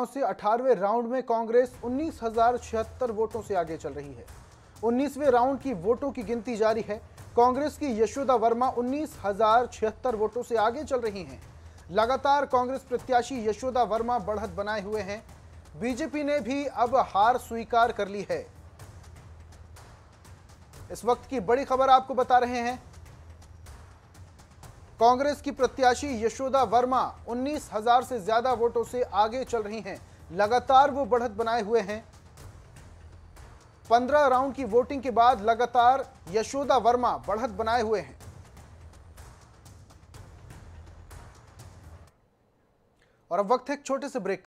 से 18वें राउंड में कांग्रेस उन्नीस वोटों से आगे चल रही है 19वें राउंड की वोटों की गिनती जारी है कांग्रेस की यशोदा वर्मा उन्नीस वोटों से आगे चल रही हैं लगातार कांग्रेस प्रत्याशी यशोदा वर्मा बढ़त बनाए हुए हैं बीजेपी ने भी अब हार स्वीकार कर ली है इस वक्त की बड़ी खबर आपको बता रहे हैं कांग्रेस की प्रत्याशी यशोदा वर्मा उन्नीस हजार से ज्यादा वोटों से आगे चल रही हैं लगातार वो बढ़त बनाए हुए हैं पंद्रह राउंड की वोटिंग के बाद लगातार यशोदा वर्मा बढ़त बनाए हुए हैं और अब वक्त है एक छोटे से ब्रेक